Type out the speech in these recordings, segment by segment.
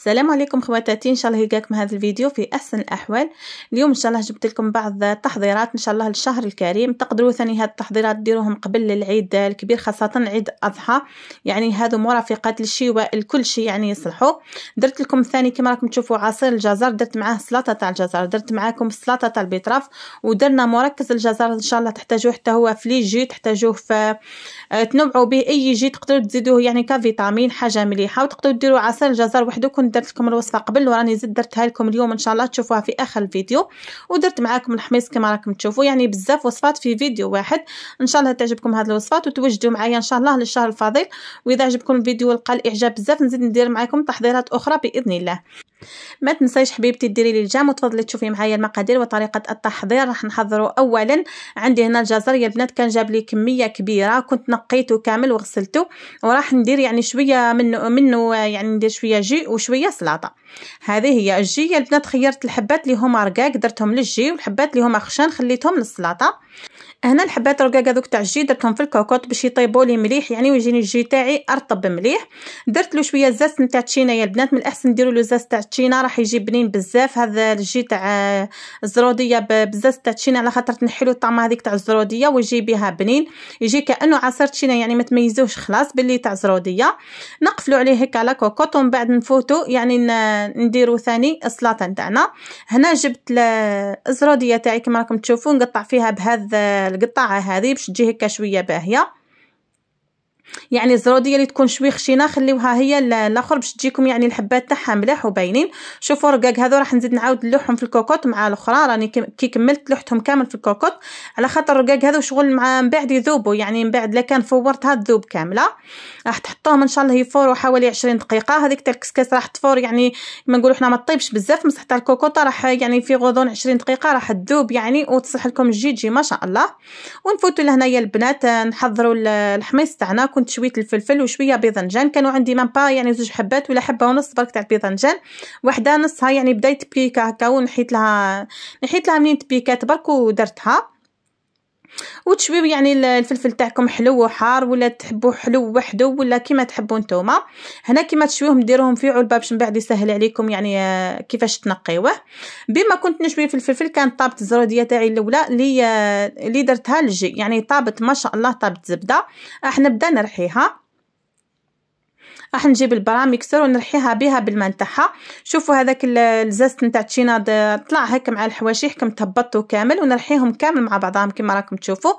السلام عليكم خواتاتي ان شاء الله يلقاكم هذا الفيديو في احسن الاحوال اليوم ان شاء الله جبت لكم بعض التحضيرات ان شاء الله للشهر الكريم تقدروا ثاني هاد التحضيرات ديروهم قبل العيد الكبير خاصه عيد اضحى يعني هادو مرافقات للشواء الكل شيء يعني يصلحوا درت لكم ثاني كما راكم تشوفوا عصير الجزر درت معاه سلطه تاع الجزر درت معاكم سلطه تاع البيطراف ودرنا مركز الجزر ان شاء الله تحتاجوه حتى هو في لي جي تحتاجوه في آه، تنوعوا به اي جي تقدروا تزيدوه يعني كفيتامين حاجه مليحه وتقدروا ديروا عصير الجزر وحده كنت درت لكم الوصفه قبل وراني زدت درتها لكم اليوم ان شاء الله تشوفوها في اخر الفيديو ودرت معاكم الحميص كما راكم تشوفوا يعني بزاف وصفات في فيديو واحد ان شاء الله تعجبكم هذه الوصفات وتوجدوا معايا ان شاء الله للشهر الفاضل واذا عجبكم الفيديو ولقى الاعجاب بزاف نزيد ندير معاكم تحضيرات اخرى باذن الله ما تنسايش حبيبتي ديري لي الجام وتفضلي تشوفي معايا المقادير وطريقه التحضير راح نحضروا اولا عندي هنا الجزر يا البنات كان جاب لي كميه كبيره كنت نقيته كامل وغسلته وراح ندير يعني شويه منه منه يعني ندير شويه جي وشويه شويه سلطه هذه هي الجي البنات خيرت الحبات اللي هما رقاق درتهم للجي والحبات اللي هما خشان خليتهم للسلطه هنا الحبات رقاق هذوك تاع الجي درتهم في الكوكوط باش يطيبوا لي مليح يعني ويجيني الجي تاعي ارطب مليح درت له شويه زاست نتاع تشينا يا البنات من الاحسن ديروا له زاست تاع تشينا راح يجي بنين بزاف هذا الجي تاع الزروديه آه، بزاست تاع تشينا على خاطر تنحيلو الطعم هذيك تاع الزروديه ويجي بها بنين يجي كانه عصير تشينا يعني ما تميزوش خلاص باللي تاع زروديه نقفلوا عليه هكا على كوكوط ومن بعد نفوتو يعني نديرو ثاني السلطه نتاعنا هنا جبت الزروديه تاعي كما راكم تشوفوا نقطع فيها بهذا القطاعه هذه باش تجي هكا شويه باهيه يعني الزروديه اللي تكون شوي خشينه خليوها هي الاخر باش تجيكم يعني الحبات تاعها ملاح وباينين شوفوا رقاق هذو راح نزيد نعاود نلوحهم في الكوكوط مع الاخرى راني كي كملت لوحتهم كامل في الكوكوط على خاطر الرقاق هذو شغل مع من بعد يذوبوا يعني من بعد لا كان فورتها تذوب كامله راح تحطوهم ان شاء الله يفوروا حوالي 20 دقيقه هذيك تاع الكسكاس راح تفور يعني كما نقولوا حنا ما طيبش بزاف مسح تاع الكوكوطه راح يعني في غضون 20 دقيقه راح تذوب يعني وتصلح لكم الجيجي ما شاء الله ونفوتوا لهنايا البنات نحضروا الحميص تاعنا كنت شويت الفلفل وشويه باذنجان كانوا عندي مامبا يعني زوج حبات ولا حبه ونص برك تاع الباذنجان وحده نصها يعني بديت بيكا هكا ونحيت لها نحيت لها منين تبيكات برك ودرتها وتشويو يعني الفلفل تاعكم حلو وحار ولا تحبوه حلو وحده ولا كيما تحبوا نتوما هنا كيما تشويوهم ديروهم في علبه باش من بعد يسهل عليكم يعني آه، كيفاش تنقيوه بما كنت نشوي في الفلفل كانت طابت الزروديه تاعي الاولى اللي اللي درتها للجي يعني طابت ما شاء الله طابت زبده راح نبدا نرحيها راح نجيب البرا ونرحيها بها بالماء نتاعها شوفوا هذاك الزاست نتاع تشيناد طلع هيك مع الحواشي حكم تهبطو كامل ونرحيهم كامل مع بعضهم كما راكم تشوفوا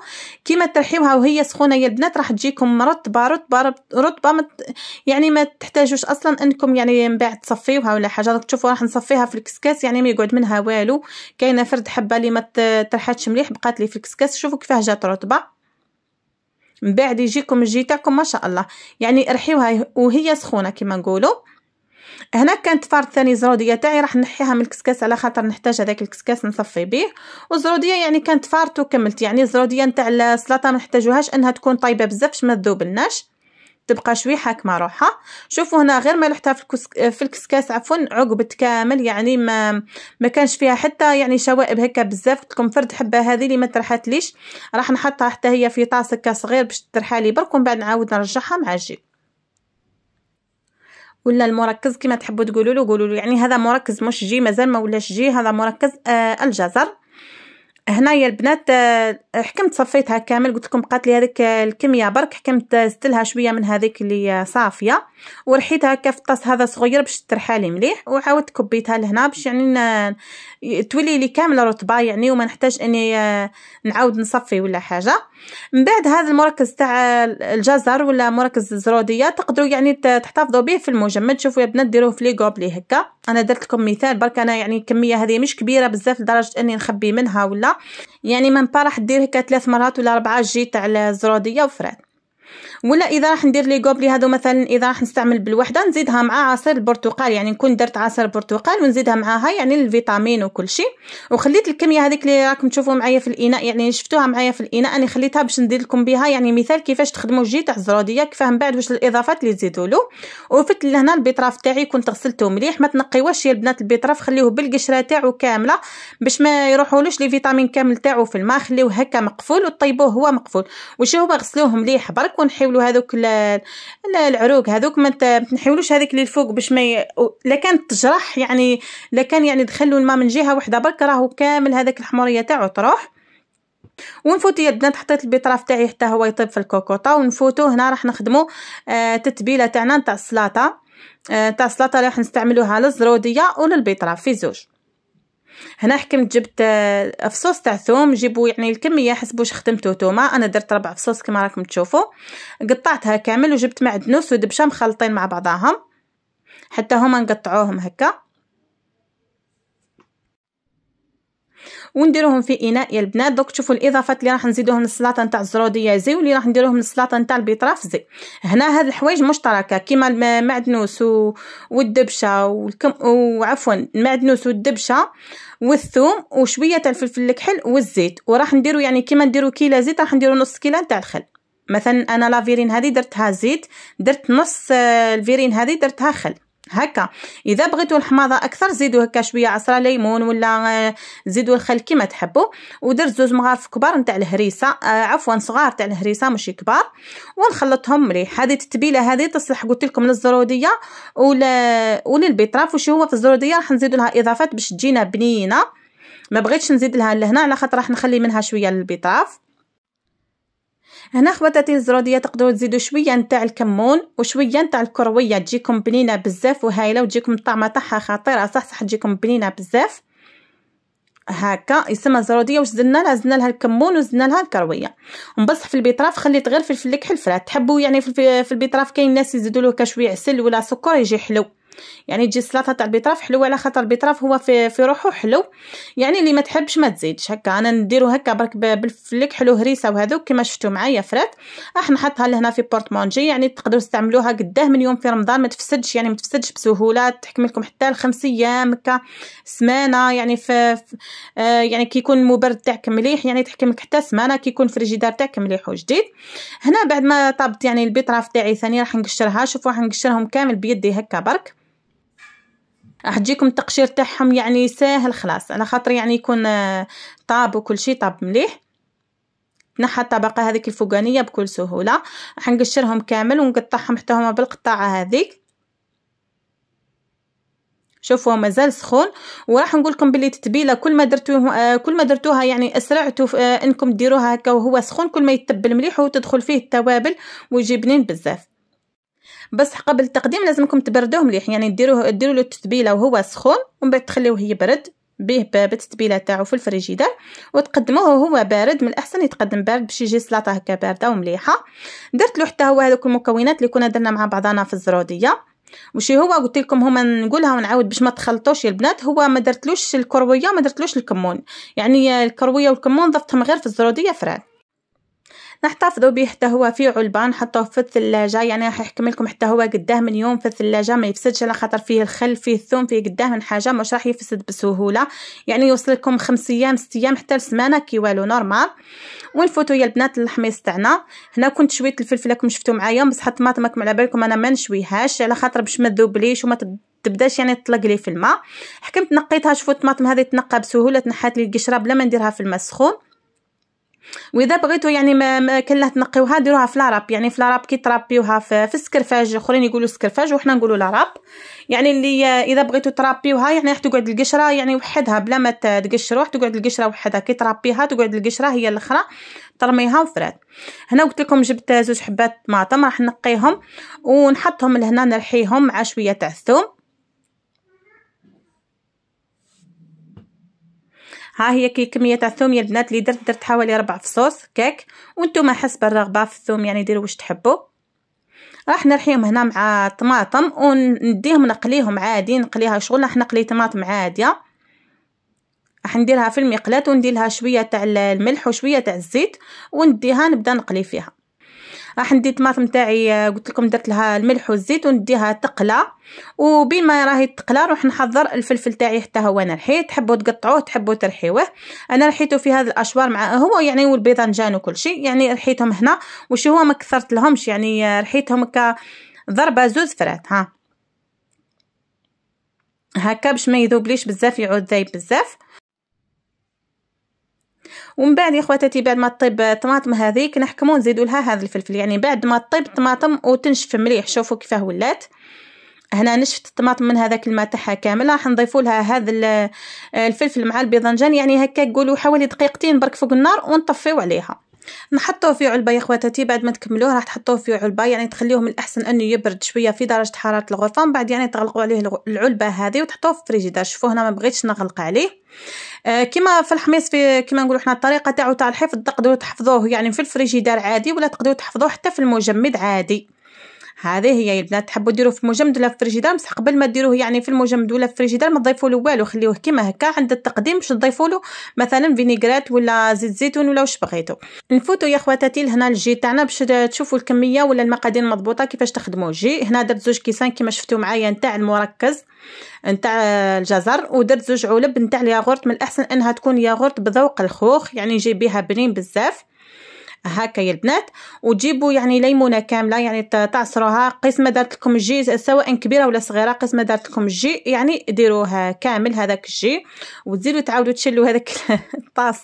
كيما ترحيوها وهي سخونه يا البنات راح تجيكم رطبه رطبه رطبه مت يعني ما تحتاجوش اصلا انكم يعني من بعد تصفيوها ولا حاجه راك تشوفوا راح نصفيها في الكسكاس يعني ما يقعد منها والو كاينه فرد حبه اللي ما ترحتش مليح بقات لي في الكسكاس شوفوا كيفاه جات رطبه من بعد يجيكم جيتاكم ما شاء الله يعني ارحيوها وهي سخونه كما نقولوا هنا كانت فارط ثاني زروديه تاعي راح نحيها من الكسكاس على خاطر نحتاج هذاك الكسكاس نصفي به والزروديه يعني كانت فارت وكملت يعني الزروديه نتاع السلطه ما نحتاجوهاش انها تكون طايبه بزاف ما تذوبلناش تبقى شوي حاكمة روحها شوفوا هنا غير ما لحتها في, في الكسكاس عفوا عقبت كامل يعني ما ما كانش فيها حتى يعني شوائب هكا بزاف قلت لكم فرد حبه هذه اللي ما ليش راح نحطها حتى هي في طاس هكا صغير باش ترحالي لي برك ومن بعد نعاود نرجعها مع الجيب ولا المركز كما تحبوا تقولوا له قولوا يعني هذا مركز مش جي مازال ما ولاش جي هذا مركز آه الجزر هنايا البنات آه، حكمت صفيتها كامل قلت لكم قالت لي هذيك آه، الكميه برك حكمت زدت آه، شويه من هذيك اللي صافيه ورحيتها هكا في الطاس هذا صغير باش ترحالي مليح وعاودت كبيتها لهنا باش يعني تولي لي كامله رطبه يعني وما نحتاج اني نعاود نصفي ولا حاجه من بعد هذا المركز تاع الجزر ولا مركز الزروديه تقدروا يعني تحتفظوا به في المجمد شوفوا يا بنات ديروه في لي قوبلي هكا انا درت لكم مثال برك انا يعني الكميه هذه مش كبيره بزاف لدرجه اني نخبي منها ولا يعني من طرح دير هكا ثلاث مرات ولا ربعة جي تاع الزروديه وفران ولا اذا راح ندير لي غوبلي هذو مثلا اذا راح نستعمل بالوحده نزيدها مع عصير البرتقال يعني نكون درت عصير برتقال ونزيدها معاها يعني الفيتامين وكل شيء وخليت الكميه هذيك اللي راكم تشوفوا معايا في الاناء يعني شفتوها معايا في الاناء انا خليتها باش ندير لكم بها يعني مثال كيفاش تخدموا الجي تاع الزروديه كيفاه من بعد واش الاضافات اللي تزيدوا له وفت لهنا البيطراف تاعي كنت غسلته مليح ما تنقيوش يا البنات البيطراف خليوه بالقشره تاعو كامله باش ما يروحولوش لي فيتامين كامل تاعو في الماء خليوه هكا مقفول وطيبوه هو مقفول وشو هو غسلوه مليح برك ونحيولوا هذوك العروق هذوك ما تنحيولوش هذيك اللي الفوق باش ما ي... لا كانت تجرح يعني لا كان يعني دخلوا الماء من جهه وحده برك راهو كامل هذاك الحموريه تاعو تروح ونفوت يدنا تحطيت البيطراف تاعي حتى هو يطيب في الكوكوطه ونفوتو هنا راح نخدمو آه تتبيله تاعنا تاع السلطه آه تاع السلطه راح نستعملوها للزروديه وللبيطراف في زوج هنا حكمت جبت فصوص تاع ثوم جيبوا يعني الكميه واش خدمتو توما انا درت ربع فصوص كما راكم تشوفوا قطعتها كامل وجبت معدنوس ودبشه مخلطين مع بعضاهم حتى هما نقطعوهم هكا ونديروهم في اناء يا البنات دوك تشوفوا الاضافات اللي راح نزيدوهم للسلطه نتاع الزروديه زي واللي راح نديروهم للسلطه نتاع البيطراف زي هنا هاد الحوايج مشتركه كيما المعدنوس و... والدبشه والكم وعفوا المعدنوس والدبشه والثوم وشويه تاع الفلفل الكحل والزيت وراح نديرو يعني كيما نديرو كيلا زيت راح نديرو نص كيلا نتاع الخل مثلا انا لافيرين هذه درتها زيت درت نص آه، الفيرين هذه درتها خل هكا اذا بغيتو الحماضه اكثر زيدوا هكا شويه عصره ليمون ولا آه، زيدوا الخل كيما تحبوا ودرت زوج مغارف كبار نتاع الهريسه آه عفوا صغار تاع الهريسه مش كبار ونخلطهم مليح هذه التتبيله هذه تصلح قلت لكم للزروديه ولا وللبيطراف وش هو في الزروديه راح نزيد لها اضافات باش تجينا بنينه ما بغيتش نزيد لها لهنا على خاطر راح نخلي منها شويه للبيطراف هنا خواتاتي الزروديه تقدروا تزيدوا شويه نتاع الكمون وشويه نتاع الكرويه تجيكم بنينه بزاف وهايله وتجيكم الطعمه تاعها خطيره صح صح تجيكم بنينه بزاف هكا يسمى زروديه زدنا لها زدنا لها الكمون وزدنا لها الكرويه نبصح في البيطراف خليت غير فلفل فرات تحبوا يعني في البيطراف كاين ناس يزيدوا له كشويه عسل ولا سكر يجي حلو يعني تجي السلطه تاع البيطراف حلوه على خاطر البيطراف هو في, في روحه حلو يعني اللي ما تحبش ما تزيدش هكا انا نديرو هكا برك بالفليك حلو هريسه وهذوك كما شفتوا معايا فرات راح نحطها لهنا في بورتمونجي يعني تقدروا تستعملوها قداه من يوم في رمضان ما تفسدش يعني ما تفسدش بسهوله تحكم لكم حتى لخمس ايام هكا سمانه يعني في آه يعني كي يكون المبرد تاعك مليح يعني تحكم لك حتى سمانه كي يكون الفريجيدار تاعك مليح وجديد هنا بعد ما طابت يعني البيطراف تاعي ثاني راح نقشرها شوفوا راح نقشرهم كامل بيدي هكا برك راح تجيكم التقشير تاعهم يعني ساهل خلاص على خاطر يعني يكون آه، طاب وكل شيء طاب مليح نحى الطبقه هذيك الفوقانيه بكل سهوله راح نقشرهم كامل ونقطعهم حتى هما بالقطاعه هذيك شوفوا مازال سخون وراح نقول لكم باللي التتبيله كل ما درتوه آه، كل ما درتوها يعني اسرعتوا آه، انكم ديروها هكا وهو سخون كل ما يتبل مليح وتدخل فيه التوابل ويجي بنين بزاف بس قبل التقديم لازمكم تبردوه مليح يعني ديروه ديروا له التتبيله وهو سخون ومن بعد تخليوه يبرد به باب التتبيله تاعو في الفريجيدار وتقدموه وهو بارد من الاحسن يتقدم بارد باش يجي سلطه هكا بارده ومليحه درت له حتى هو هذوك المكونات اللي كنا درنا مع بعضنا في الزروديه وشي هو قلت لكم هما نقولها ونعاود باش ما تخلطوش يا البنات هو ما درتلوش الكرويه ما درتلوش الكمون يعني الكرويه والكمون ضفتهم غير في الزروديه فران نحتفظوا به حتى هو في علبان نحطوه في الثلاجه يعني راح يحكم لكم حتى هو قداه من يوم في الثلاجه ما يفسدش على خاطر فيه الخل فيه الثوم فيه قداه من حاجه مش راح يفسد بسهوله يعني يوصل لكم خمس ايام ست ايام حتى لسمانه كي والو نورمال ونفوتوا يا البنات الحميص تاعنا هنا كنت شويت الفلفل راكم شفتوا معايا بصح الطماطم راكم على بالكم انا ما نشويهاش على خاطر باش ما تذوبليش وما تبداش يعني تطلق لي في الماء حكمت نقيتها شفت الطماطم هذه تنقى بسهوله نحات لي القشره بلا ما نديرها في الماء السخون واذا بغيتو يعني ما, ما لا تنقيوها ديروها في لاراب يعني في لاراب كي ترابيوها في, في السكرفاج اخرين يقولوا سكرفاج وحنا نقولوا لاراب يعني اللي اذا بغيتو ترابيوها يعني راح تقعد القشره يعني وحدها بلا ما تقشر راح تقعد القشره وحدها كي ترابيها تقعد القشره هي الاخرى ترميها وفرات هنا قلت لكم جبت زوج حبات طماطم راح نقيهم ونحطهم لهنا نرحيهم مع شويه تاع الثوم ها هي كي كميه تاع الثوم يا البنات اللي درت درت حوالي ربع فصوص كيك وانتم حسب الرغبه في الثوم يعني ديروا واش تحبوا راح نرحيهم هنا مع طماطم ونديهم نقليهم عادي نقليها شغل راح نقلي طماطم عاديه راح نديرها في المقلاة وندير لها شويه تاع الملح وشويه تاع الزيت ونديها نبدا نقلي فيها راح ندي الطماطم تاعي آه، قلت لكم درت لها الملح والزيت ونديها تقلى وبما ما راهي تقلى نروح نحضر الفلفل تاعي حتى هو انا رحيت تحبوا تقطعوه تحبوا ترحيوه انا رحيته في هذا الاشوار مع هو يعني والبيضانجان وكل شيء يعني رحيتهم هنا وش هو ما كثرت لهمش يعني رحيتهم ك ضربه زوز فرات ها هكا باش ما يذوبليش بزاف يعود ذايب بزاف ومن بعد يا خواتاتي بعد ما طيب الطماطم هذيك نحكمو نزيدوا لها هذا الفلفل يعني بعد ما طيب الطماطم وتنشف مليح شوفوا كيفاه ولات هنا نشفت الطماطم من هذاك الماء تاعها كامل راح نضيفوا لها هذا الفلفل مع البيضنجان يعني هكا قولوا حوالي دقيقتين برك فوق النار ونطفيو عليها نحطوه في علبه يا خواتاتي بعد ما تكملوه راح تحطوه في علبه يعني تخليوه من الاحسن انه يبرد شويه في درجه حراره الغرفه من بعد يعني تغلقوا عليه العلبه هذه وتحطوه في الفريجيدار شوفوا هنا ما بغيتش نغلق عليه آه، كما في الحميص في كما نقولوا حنا الطريقه تاعو تاع الحفظ تقدروا تحفظوه يعني في الفريجيدار عادي ولا تقدروا تحفظوه حتى في المجمد عادي هذه هي البنات تحبوا ديروه في المجمد ولا في الفريجيدار بصح قبل ما ديروه يعني في المجمد ولا في الفريجيدار ما تضيفوا له والو خليوه كيما هكا عند التقديم باش تضيفوا له مثلا فينيغرات ولا زيت زيتون ولا واش بغيتو نفوتوا يا خواتاتي لهنا الجي تاعنا باش تشوفوا الكميه ولا المقادير المضبوطه كيفاش تخدموا الجي هنا درت زوج كيسان كيما شفتوا معايا نتاع المركز نتاع الجزر ودرت زوج علب نتاع الياغورت من الاحسن انها تكون ياغورت بذوق الخوخ يعني نجيب بها بنين بزاف هكا يا البنات وتجيبوا يعني ليمونه كامله يعني تعصروها قسمه دارت لكم الجي سواء كبيره ولا صغيره قسمه دارت لكم الجي يعني ديروها كامل هذاك الجي وتزيدوا تعاودوا تشلوا هذاك الطاس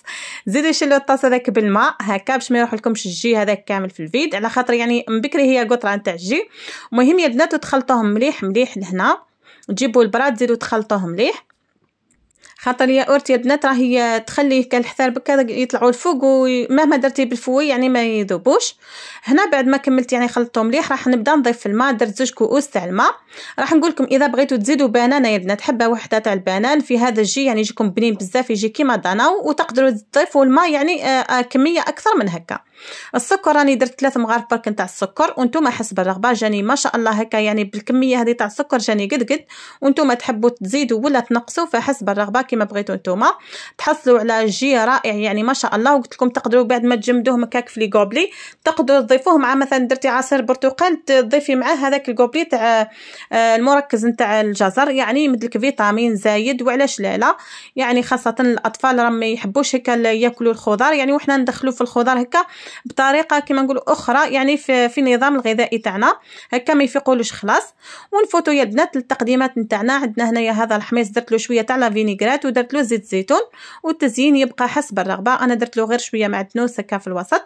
زيدوا شلوا الطاس هذاك بالماء هكا باش ما يروح لكمش الجي هذاك كامل في الفيد على خاطر يعني من بكري هي قطره نتاع الجي المهم يا البنات تخلطوهم مليح مليح لهنا تجيبوا البراد تزيدوا تخلطوهم مليح خاطر يا اورتي البنات راهي تخليه كالحثار بكا يطلعوا الفوق ومهما درتي بالفوي يعني ما يذوبوش هنا بعد ما كملت يعني خلطته مليح راح نبدا نضيف في الماء درت زوج كؤوس تاع الماء راح نقول لكم اذا بغيتوا تزيدوا بنانه يا البنات حبه وحده تاع البنان في هذا الجي يعني يجيكم بنين بزاف يجي كيما داناو وتقدروا تضيفوا الماء يعني آآ آه، آآ آه، كميه اكثر من هكا السكر راني درت ثلاث مغارف برك نتاع السكر وانتم حسب الرغبه جاني ما شاء الله هكا يعني بالكميه هذه تاع السكر جاني قد قد وانتم تحبوا تزيدوا ولا تنقصوا فحسب الرغبه كيما بغيتو نتوما تحصلوا على جي رائع يعني ما شاء الله وقلت لكم تقدروا بعد ما تجمدوه هكاك في لي كوبلي تقدروا تضيفوه مع مثلا درتي عصير برتقال تضيفي معاه هذاك الكوبلي تاع آه، المركز نتاع الجزر يعني يمدلك فيتامين زايد وعلاش لا لا يعني خاصه الاطفال راهم ما يحبوش هكا ياكلوا الخضار يعني وحنا ندخلو في الخضار هكا بطريقه كيما نقولوا اخرى يعني في, في النظام الغذائي تاعنا هكا ما يفيقولوش خلاص ونفوتوا يا البنات للتقديمات نتاعنا عندنا هنايا هذا الحميص درت له شويه تاع لا الزيت ودرت له زيت زيتون والتزيين يبقى حسب الرغبه انا درت له غير شويه معدنوس هكا في الوسط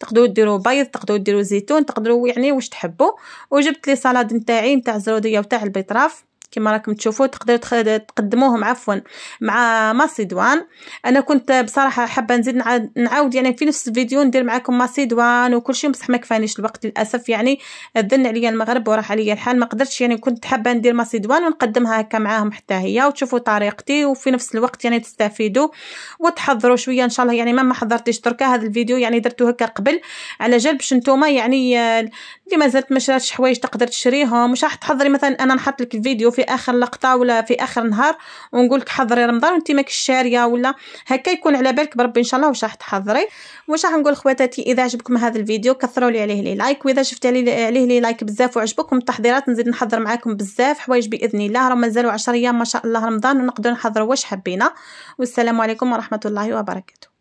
تقدروا ديروا بيض تقدروا ديروا زيتون تقدروا يعني واش تحبوا وجبت لي سلطه نتاعي نتاع الزروديه وتاع البيطراف كما راكم تشوفوا تقدروا تقدموهم عفوا مع ماسيدوان انا كنت بصراحه حابه نزيد نعاود يعني في نفس الفيديو ندير معكم ماسيدوان وكل شيء بصح ما كفانيش الوقت للاسف يعني ذن عليا المغرب وراح عليا الحال ما قدرتش يعني كنت حابه ندير ماسيدوان ونقدمها هكا معاهم حتى هي وتشوفوا طريقتي وفي نفس الوقت يعني تستفيدوا وتحضروا شويه ان شاء الله يعني ما ما حضرتيش دركا هذا الفيديو يعني درتو هكا قبل على جال باش نتوما يعني انت مازالت ما شراتش حوايج تقدر تشريهم مش راح تحضري مثلا انا نحط لك الفيديو في اخر لقطه ولا في اخر نهار ونقول لك حضري رمضان وانت ماكش شاريه ولا هكا يكون على بالك بربي ان شاء الله واش راح تحضري واش راح نقول خواتاتي اذا عجبكم هذا الفيديو كثروا لي عليه لي لايك واذا شفت عليه عليه لي لايك بزاف وعجبكم التحضيرات نزيد نحضر معاكم بزاف حوايج باذن الله راه مازالوا 10 ايام ما شاء الله رمضان ونقدر نحضروا واش حبينا والسلام عليكم ورحمه الله وبركاته